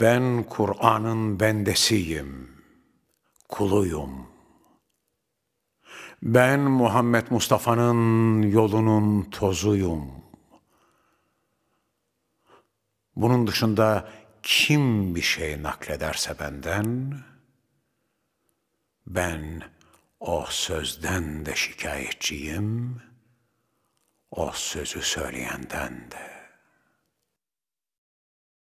Ben Kur'an'ın bendesiyim, kuluyum. Ben Muhammed Mustafa'nın yolunun tozuyum. Bunun dışında kim bir şey naklederse benden, ben o sözden de şikayetçiyim, o sözü söyleyenden de.